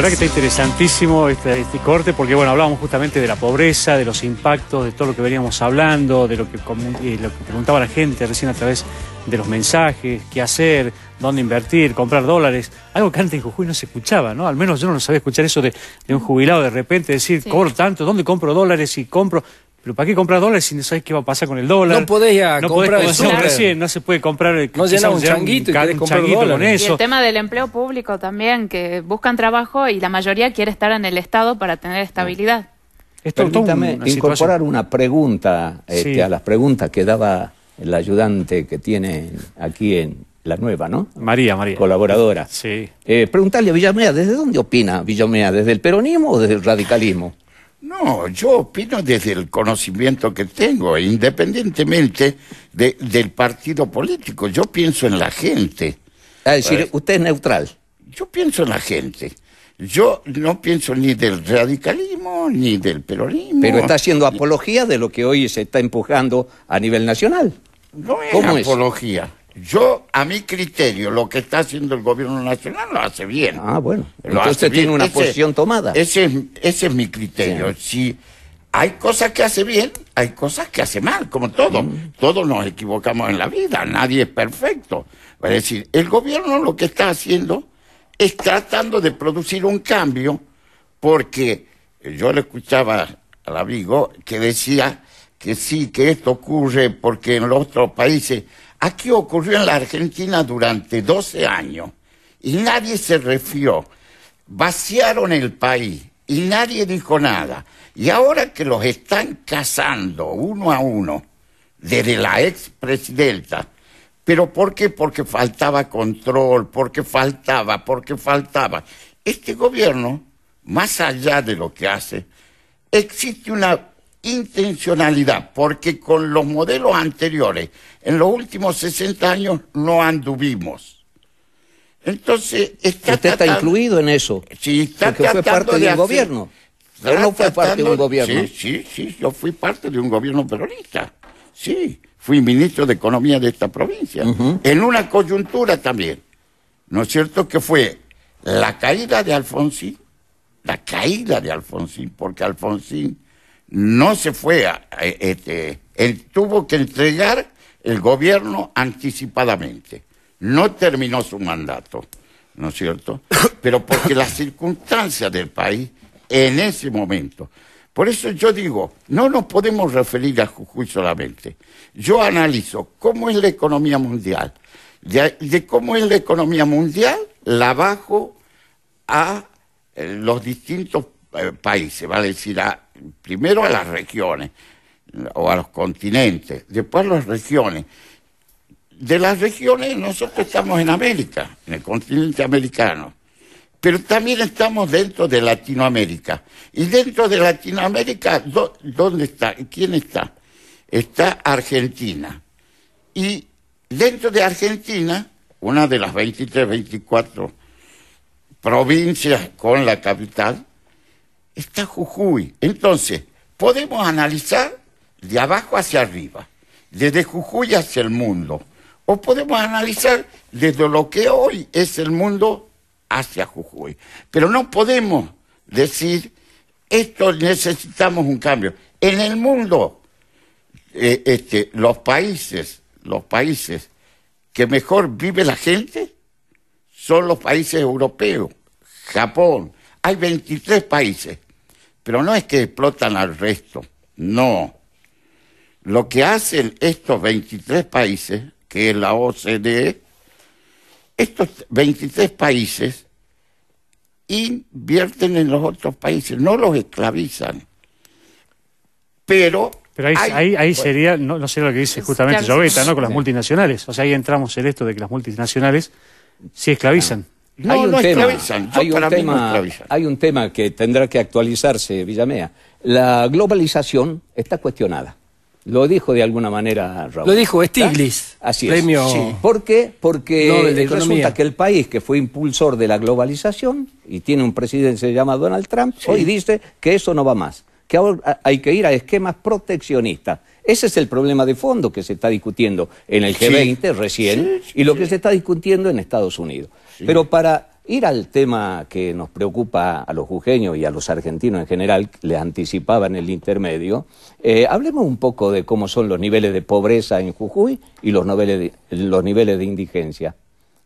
verdad que está interesantísimo este, este, corte porque, bueno, hablábamos justamente de la pobreza, de los impactos, de todo lo que veníamos hablando, de lo que, eh, lo que preguntaba la gente recién a través de los mensajes, qué hacer, dónde invertir, comprar dólares, algo que antes en Jujuy no se escuchaba, ¿no? Al menos yo no lo sabía escuchar eso de, un jubilado de repente decir, cobro tanto, ¿dónde compro dólares y compro? Pero ¿para qué comprar dólares si no sabes qué va a pasar con el dólar? No podés comprar el no se puede comprar el, No llena un changuito y el tema del empleo público también, que buscan trabajo y la mayoría quiere estar en el Estado para tener estabilidad. Permítame incorporar una pregunta este, a las preguntas que daba el ayudante que tiene aquí en la nueva, ¿no? María, María. Colaboradora. Sí. Eh, preguntarle a Villamea, ¿desde dónde opina Villamea? ¿Desde el peronismo o desde el radicalismo? No, yo opino desde el conocimiento que tengo, independientemente de, del partido político. Yo pienso en la gente. Es decir, eh, usted es neutral. Yo pienso en la gente. Yo no pienso ni del radicalismo ni del peronismo. Pero está haciendo apología de lo que hoy se está empujando a nivel nacional. No es apología. Yo, a mi criterio, lo que está haciendo el gobierno nacional lo hace bien. Ah, bueno. Entonces usted tiene una posición tomada. Ese es, mi criterio. Si hay cosas que hace bien, hay cosas que hace mal, como todo. Todos nos equivocamos en la vida, nadie es perfecto. Es decir, el gobierno lo que está haciendo es tratando de producir un cambio, porque yo le escuchaba al amigo que decía que sí, que esto ocurre porque en los otros países Aquí ocurrió en la Argentina durante 12 años y nadie se refirió. Vaciaron el país y nadie dijo nada. Y ahora que los están cazando uno a uno, desde la expresidenta, pero ¿por qué? Porque faltaba control, porque faltaba, porque faltaba. Este gobierno, más allá de lo que hace, existe una intencionalidad, porque con los modelos anteriores, en los últimos 60 años no anduvimos. Entonces, está Usted está incluido en eso. Sí, porque fue parte de, gobierno. no fue parte de un gobierno. Sí, sí, sí, yo fui parte de un gobierno peronista. Sí, fui ministro de Economía de esta provincia. En una coyuntura también. ¿No es cierto que fue la caída de Alfonsín? La caída de Alfonsín, porque Alfonsín no se fue, a, este, él tuvo que entregar el gobierno anticipadamente. No terminó su mandato, ¿no es cierto? Pero porque las circunstancias del país en ese momento. Por eso yo digo, no nos podemos referir a Jujuy solamente. Yo analizo cómo es la economía mundial. De, cómo es la economía mundial, la bajo a eh, los distintos eh, países, va a decir, a primero a las regiones o a los continentes, después a las regiones. De las regiones nosotros estamos en América, en el continente americano, pero también estamos dentro de Latinoamérica. Y dentro de Latinoamérica, ¿dónde está? ¿Quién está? Está Argentina. Y dentro de Argentina, una de las 23, 24 provincias con la capital, está Jujuy. Entonces, podemos analizar de abajo hacia arriba, desde Jujuy hacia el mundo, o podemos analizar desde lo que hoy es el mundo hacia Jujuy. Pero no podemos decir, esto necesitamos un cambio. En el mundo, eh, este, los países, los países que mejor vive la gente son los países europeos, Japón, hay 23 países pero no es que explotan al resto, no. Lo que hacen estos 23 países, que es la OCDE, estos 23 países invierten en los otros países, no los esclavizan. Pero ahí, ahí, sería, no, sé lo que dice justamente Joveta, ¿no? Con las multinacionales. O sea, ahí entramos en esto de que las multinacionales sí esclavizan hay un tema, que tendrá que actualizarse, Villamea. La globalización está cuestionada. Lo dijo de alguna manera Raúl. Lo dijo Stiglitz. Así ¿Por qué? Porque resulta que el país que fue impulsor de la globalización y tiene un presidente llamado Donald Trump, hoy dice que eso no va más, que ahora hay que ir a esquemas proteccionistas. Ese es el problema de fondo que se está discutiendo en el G20 recién y lo que se está discutiendo en Estados Unidos. Pero para ir al tema que nos preocupa a los jujeños y a los argentinos en general, les anticipaba en el intermedio, eh, hablemos un poco de cómo son los niveles de pobreza en Jujuy y los, niveles de indigencia.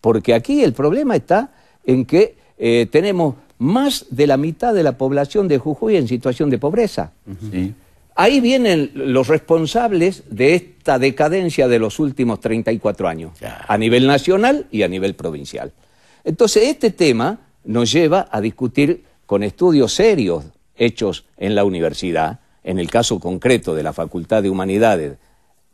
Porque aquí el problema está en que eh, tenemos más de la mitad de la población de Jujuy en situación de pobreza. Ahí vienen los responsables de esta decadencia de los últimos 34 años, a nivel nacional y a nivel provincial. Entonces, este tema nos lleva a discutir con estudios serios hechos en la universidad, en el caso concreto de la Facultad de Humanidades,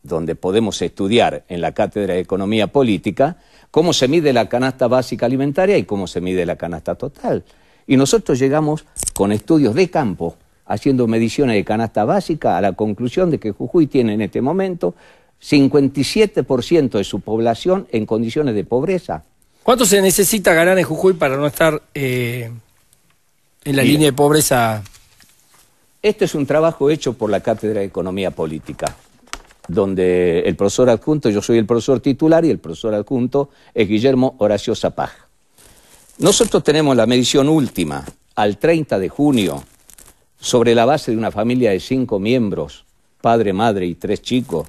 donde podemos estudiar en la Cátedra de Economía Política, cómo se mide la canasta básica alimentaria y cómo se mide la canasta total. Y nosotros llegamos con estudios de campo, haciendo mediciones de canasta básica, a la conclusión de que Jujuy tiene en este momento 57% de su población en condiciones de pobreza. ¿Cuánto se necesita ganar en Jujuy para no estar eh, en la línea de pobreza? Este es un trabajo hecho por la Cátedra de Economía Política, donde el profesor adjunto, yo soy el profesor titular y el profesor adjunto es Guillermo Horacio Zapaj. Nosotros tenemos la medición última al 30 de junio sobre la base de una familia de cinco miembros, padre, madre y tres chicos.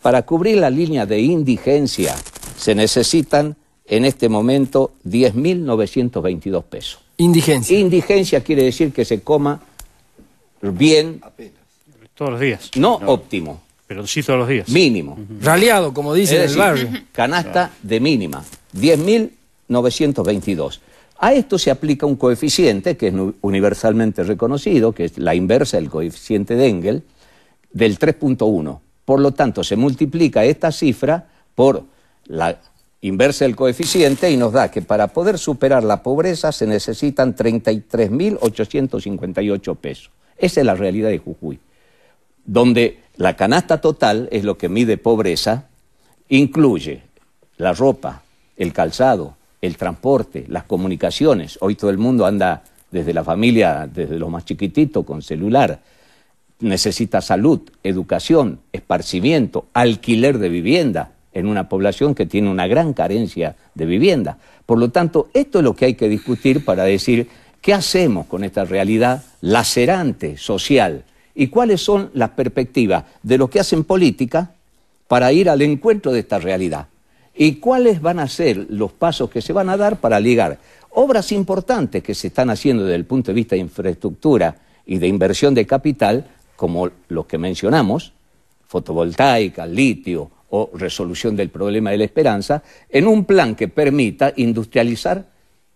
Para cubrir la línea de indigencia se necesitan en este momento 10.922 pesos. Indigencia. Indigencia quiere decir que se coma bien. Apenas. Todos los días. No, óptimo. Pero sí todos los días. Mínimo. Raleado, como dice el barrio. Canasta de mínima, 10.922. A esto se aplica un coeficiente que es universalmente reconocido, que es la inversa del coeficiente de Engel, del 3.1. Por lo tanto, se multiplica esta cifra por la Inversa el coeficiente y nos da que para poder superar la pobreza se necesitan 33.858 pesos. Esa es la realidad de Jujuy, donde la canasta total es lo que mide pobreza, incluye la ropa, el calzado, el transporte, las comunicaciones. Hoy todo el mundo anda desde la familia, desde los más chiquititos, con celular. Necesita salud, educación, esparcimiento, alquiler de vivienda, en una población que tiene una gran carencia de vivienda. Por lo tanto, esto es lo que hay que discutir para decir qué hacemos con esta realidad lacerante social y cuáles son las perspectivas de lo que hacen política para ir al encuentro de esta realidad y cuáles van a ser los pasos que se van a dar para ligar obras importantes que se están haciendo desde el punto de vista de infraestructura y de inversión de capital, como los que mencionamos, fotovoltaica, litio, o resolución del problema de la esperanza, en un plan que permita industrializar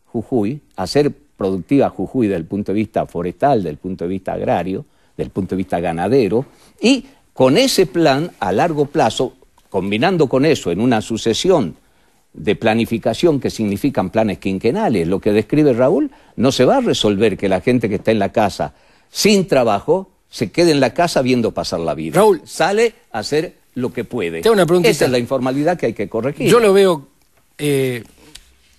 Jujuy, hacer productiva Jujuy desde el punto de vista forestal, desde el punto de vista agrario, desde el punto de vista ganadero, y con ese plan a largo plazo, combinando con eso en una sucesión de planificación que significan planes quinquenales, lo que describe Raúl, no se va a resolver que la gente que está en la casa sin trabajo se quede en la casa viendo pasar la vida. Raúl sale a hacer lo que puede. Tengo Esa es la informalidad que hay que corregir. Yo lo veo eh,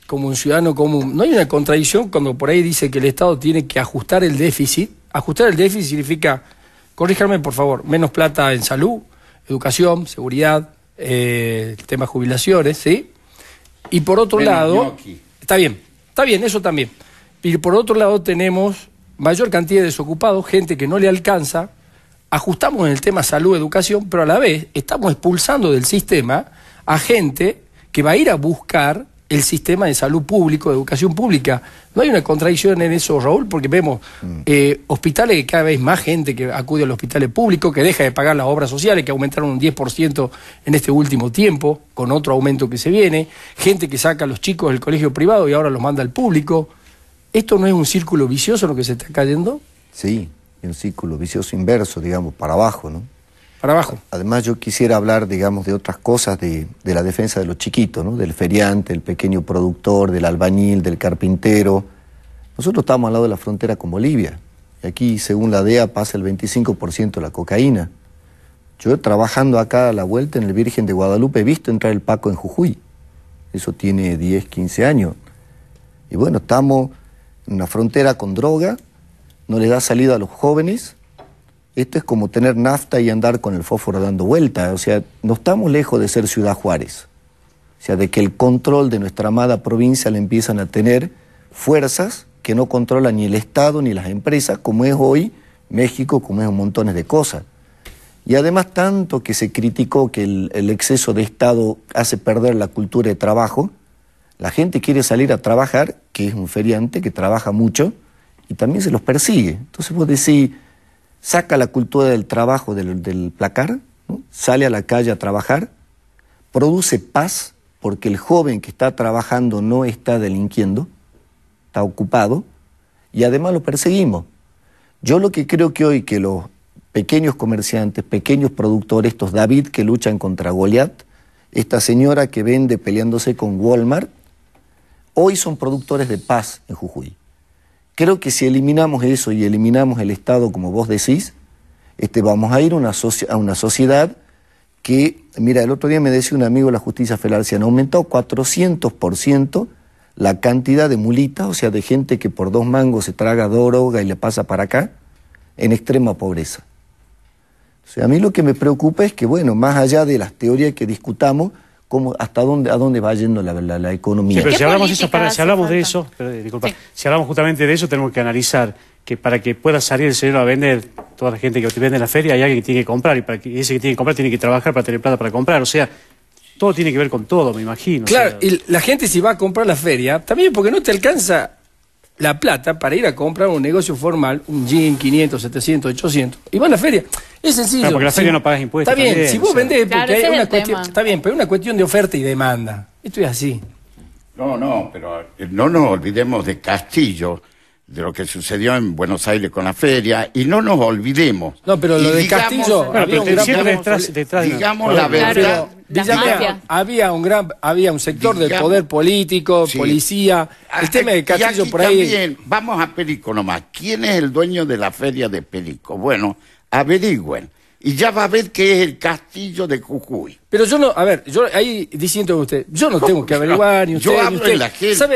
como un ciudadano común. ¿No hay una contradicción cuando por ahí dice que el Estado tiene que ajustar el déficit? Ajustar el déficit significa, corríjame por favor, menos plata en salud, educación, seguridad, eh, el tema jubilaciones, ¿sí? Y por otro lado... Está bien, está bien, eso también. Y por otro lado tenemos mayor cantidad de desocupados, gente que no le alcanza ajustamos en el tema salud-educación, pero a la vez estamos expulsando del sistema a gente que va a ir a buscar el sistema de salud público, de educación pública. No hay una contradicción en eso, Raúl, porque vemos mm. eh, hospitales que cada vez más gente que acude a los hospitales públicos, que deja de pagar las obras sociales, que aumentaron un 10% en este último tiempo, con otro aumento que se viene, gente que saca a los chicos del colegio privado y ahora los manda al público. ¿Esto no es un círculo vicioso lo que se está cayendo? Sí, ...y un círculo vicioso inverso, digamos, para abajo, ¿no? Para abajo. Además, yo quisiera hablar, digamos, de otras cosas de, de la defensa de los chiquitos, ¿no? Del feriante, del pequeño productor, del albañil, del carpintero. Nosotros estamos al lado de la frontera con Bolivia. Y aquí, según la DEA, pasa el 25% de la cocaína. Yo trabajando acá a la vuelta en el Virgen de Guadalupe he visto entrar el Paco en Jujuy. Eso tiene 10, 15 años. Y bueno, estamos en una frontera con droga, no le da salida a los jóvenes. Esto es como tener nafta y andar con el fósforo dando vueltas, O sea, no estamos lejos de ser Ciudad Juárez. O sea, de que el control de nuestra amada provincia le empiezan a tener fuerzas que no controlan ni el Estado ni las empresas, como es hoy México, como es un montón de cosas. Y además tanto que se criticó que el, el, exceso de Estado hace perder la cultura de trabajo, la gente quiere salir a trabajar, que es un feriante, que trabaja mucho, y también se los persigue. Entonces vos decís, saca la cultura del trabajo del, placar, sale a la calle a trabajar, produce paz porque el joven que está trabajando no está delinquiendo, está ocupado, y además lo perseguimos. Yo lo que creo que hoy que los pequeños comerciantes, pequeños productores, estos David que luchan contra Goliat, esta señora que vende peleándose con Walmart, hoy son productores de paz en Jujuy. Creo que si eliminamos eso y eliminamos el Estado, como vos decís, este, vamos a ir una a una sociedad que, mira, el otro día me decía un amigo de la justicia federal, se han aumentado 400% la cantidad de mulitas, o sea, de gente que por dos mangos se traga droga y le pasa para acá, en extrema pobreza. O sea, a mí lo que me preocupa es que, bueno, más allá de las teorías que discutamos, hasta dónde, a dónde va yendo la, economía. si hablamos, si hablamos de eso, eh, si hablamos justamente de eso, tenemos que analizar que para que pueda salir el señor a vender, toda la gente que vende en la feria, hay alguien que tiene que comprar, y para que ese que tiene que comprar tiene que trabajar para tener plata para comprar. O sea, todo tiene que ver con todo, me imagino. Claro, y la gente si va a comprar la feria, también porque no te alcanza la plata para ir a comprar un negocio formal, un jean, 500, 700, 800, y va a la feria. Es sencillo. porque la feria no pagas impuestos. Está bien, si vos vendés, porque una cuestión, está bien, pero es una cuestión de oferta y demanda. Esto es así. No, no, pero eh, no nos olvidemos de Castillo, de lo que sucedió en Buenos Aires con la feria, y no nos olvidemos. No, pero lo de Castillo, bueno, detrás, detrás, digamos la verdad. había un gran, había un sector del poder político, policía. El ah, tema de Castillo por ahí. También, vamos a Perico nomás. ¿Quién es el dueño de la feria de Perico? Bueno, averigüen. Y ya va a ver qué es el castillo de Cucuy. Pero yo no, a ver, yo ahí diciendo usted, yo no, tengo que averiguar ni usted. Yo hablo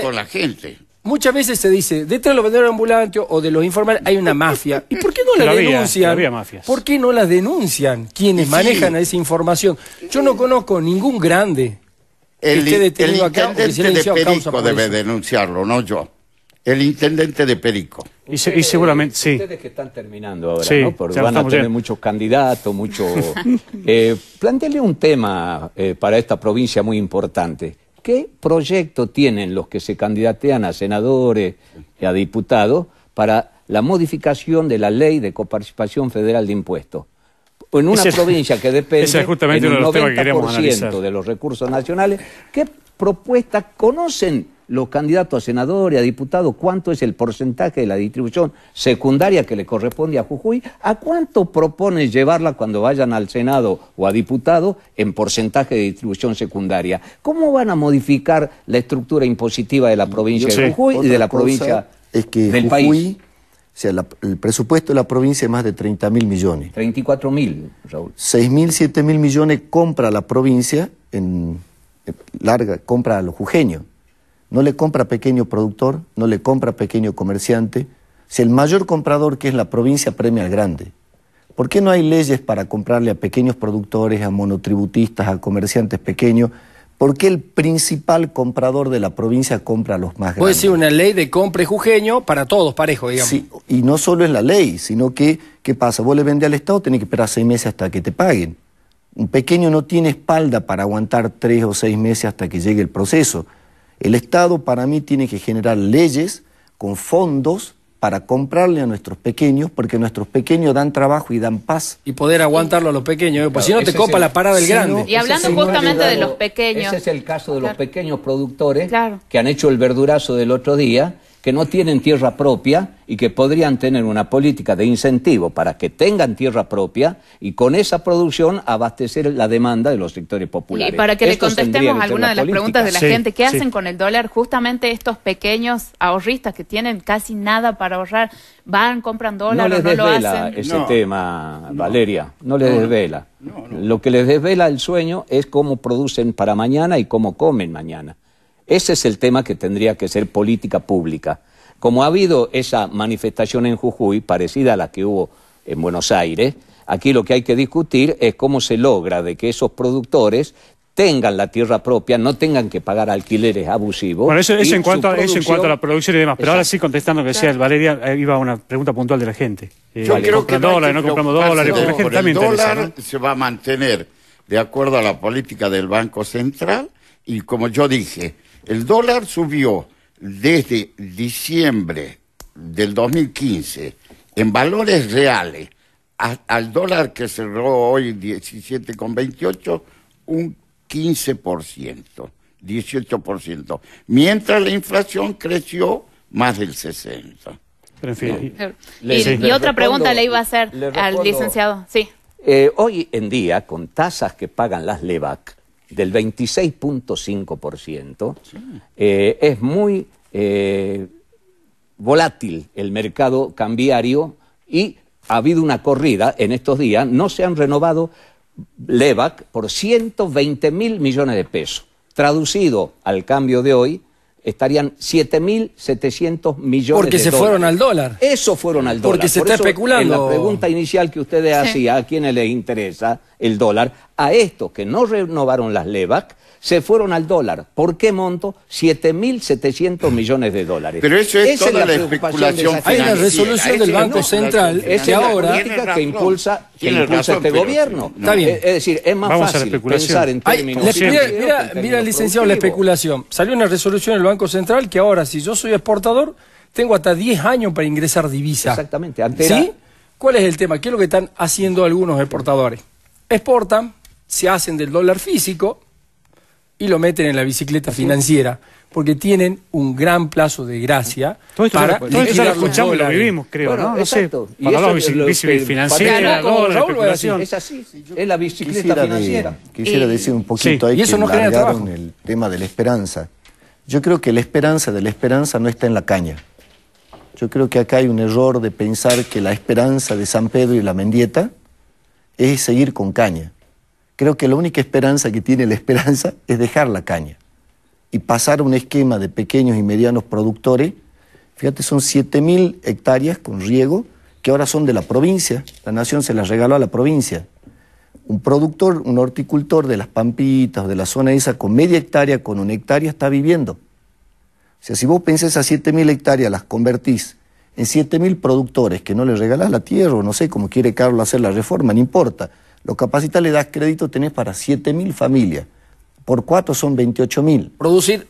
con la gente. Muchas veces se dice, detrás de los vendedores ambulantes o de los informales hay una mafia. ¿Y por qué no la, denuncian? Había, ¿Por qué no la denuncian quienes manejan esa información? Yo no conozco ningún grande el, que esté detenido el acá, intendente de Perico debe denunciarlo, no yo el intendente de Perico. Y, seguramente, sí. Ustedes que están terminando ahora, ¿no? Porque van a tener muchos candidatos, muchos... eh, un tema eh, para esta provincia muy importante. ¿Qué proyecto tienen los que se candidatean a senadores y a diputados para la modificación de la ley de coparticipación federal de impuestos? En una provincia que depende es justamente en 90% que de los recursos nacionales, ¿qué propuestas conocen los candidatos a senador y a diputado, cuánto es el porcentaje de la distribución secundaria que le corresponde a Jujuy, a cuánto propone llevarla cuando vayan al Senado o a diputado en porcentaje de distribución secundaria. ¿Cómo van a modificar la estructura impositiva de la provincia de Jujuy y de la provincia es que del país? O sea, el presupuesto de la provincia es más de 30 mil millones. 34 mil, Raúl. 6 mil, 7 mil millones compra la provincia en larga, compra a los jujeños no le compra pequeño productor, no le compra pequeño comerciante. Si el mayor comprador, que es la provincia, premia al grande. ¿Por qué no hay leyes para comprarle a pequeños productores, a monotributistas, a comerciantes pequeños? ¿Por qué el principal comprador de la provincia compra a los más grandes? Puede ser una ley de compra y jujeño para todos, parejo, digamos. Sí, y no solo es la ley, sino que, ¿qué pasa? Vos le vendés al Estado, tenés que esperar seis meses hasta que te paguen. Un pequeño no tiene espalda para aguantar tres o seis meses hasta que llegue el proceso. El Estado para mí tiene que generar leyes con fondos para comprarle a nuestros pequeños, porque nuestros pequeños dan trabajo y dan paz. Y poder aguantarlo a los pequeños, ¿eh? porque si no te copa la parada del grande. y hablando justamente de los pequeños. Ese es el caso de los pequeños productores que han hecho el verdurazo del otro día que no tienen tierra propia y que podrían tener una política de incentivo para que tengan tierra propia y con esa producción abastecer la demanda de los sectores populares. Y para que le contestemos alguna de las preguntas de la gente, ¿qué hacen con el dólar? Justamente estos pequeños ahorristas que tienen casi nada para ahorrar, van, compran dólares. no, hacen? no lo desvela Ese tema, Valeria, no les desvela. Lo que les desvela el sueño es cómo producen para mañana y cómo comen mañana. Ese es el tema que tendría que ser política pública. Como ha habido esa manifestación en Jujuy, parecida a la que hubo en Buenos Aires, aquí lo que hay que discutir es cómo se logra de que esos productores tengan la tierra propia, no tengan que pagar alquileres abusivos. Bueno, eso, en cuanto, a, en cuanto a la producción y demás. Pero ahora sí, contestando que decía el Valeria, eh, iba a una pregunta puntual de la gente. Eh, yo creo que dólares, no compramos dólares, la gente también El dólar se va a mantener de acuerdo a la política del Banco Central y como yo dije, el dólar subió desde diciembre del 2015 en valores reales al dólar que cerró hoy 17,28 un 15%, 18%, mientras la inflación creció más del 60%. y, otra pregunta le iba a hacer al licenciado. Sí. Eh, hoy en día, con tasas que pagan las LEVAC, del 26.5%, eh, es muy eh, volátil el mercado cambiario y ha habido una corrida en estos días, no se han renovado LEVAC por veinte mil millones de pesos. Traducido al cambio de hoy, estarían 7.700 millones Porque se fueron al dólar. Eso fueron al dólar. Porque se está especulando. En la pregunta inicial que ustedes hacían, ¿a quienes les interesa el dólar? A estos que no renovaron las LEVAC, se fueron al dólar. ¿Por qué monto? 7.700 mm. millones de dólares. Pero eso es toda la, especulación Hay una resolución del Banco Central que ahora que impulsa, este gobierno. bien. Es decir, es más fácil pensar en términos... mira, mira, licenciado, la especulación. Salió una resolución del Banco Central que ahora, si yo soy exportador, tengo hasta 10 años para ingresar divisa. Exactamente. Antes ¿Sí? ¿Cuál es el tema? ¿Qué es lo que están haciendo algunos exportadores? Exportan, se hacen del dólar físico, y lo meten en la bicicleta financiera, porque tienen un gran plazo de gracia. Todo esto para todo eso lo escuchamos y lo vivimos, creo, ¿no? No sé. Para la bicicleta financiera, es así, es la bicicleta financiera. quisiera decir un poquito ahí y eso que no largaron el tema de la esperanza. Yo creo que la esperanza de la esperanza no está en la caña. Yo creo que acá hay un error de pensar que la esperanza de San Pedro y la Mendieta es seguir con caña. Creo que la única esperanza que tiene la esperanza es dejar la caña y pasar a un esquema de pequeños y medianos productores. Fíjate, son 7.000 hectáreas con riego que ahora son de la provincia. La nación se las regaló a la provincia. Un productor, un horticultor de las Pampitas de la zona esa con media hectárea, con una hectárea, está viviendo. O sea, si vos pensás esas 7.000 hectáreas, las convertís en 7.000 productores que no les regalás la tierra, o no sé, cómo quiere Carlos hacer la reforma, no importa. Los capacita le das crédito, tenés para 7.000 familias. Por cuatro son 28.000. Producir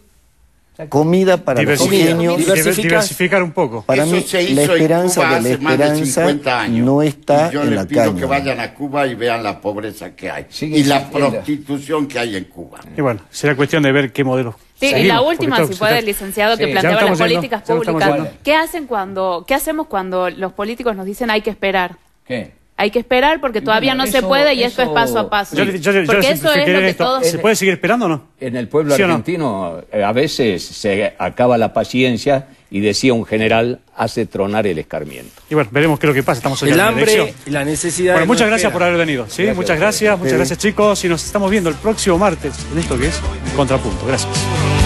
comida para los pequeños. Diversificar un poco. Para mí, la esperanza de la esperanza de años, no está en la calle. Yo les pido que vayan a Cuba y vean la pobreza que hay. y la prostitución que hay en Cuba. Y bueno, será cuestión de ver qué modelo... y la última, si puede, el licenciado, que planteaba las políticas públicas. ¿Qué hacen cuando, qué hacemos cuando los políticos nos dicen hay que esperar? ¿Qué? Hay que esperar porque todavía no se puede y esto es paso a paso. porque eso es lo que ¿Se puede seguir esperando o no? En el pueblo argentino eh, a veces se acaba la paciencia y decía un general, hace tronar el escarmiento. Y bueno, veremos qué es lo que pasa. Estamos el hambre, y la, necesidad... Bueno, muchas gracias por haber venido. muchas gracias, muchas gracias chicos. Y nos estamos viendo el próximo martes en esto que es Contrapunto. Gracias.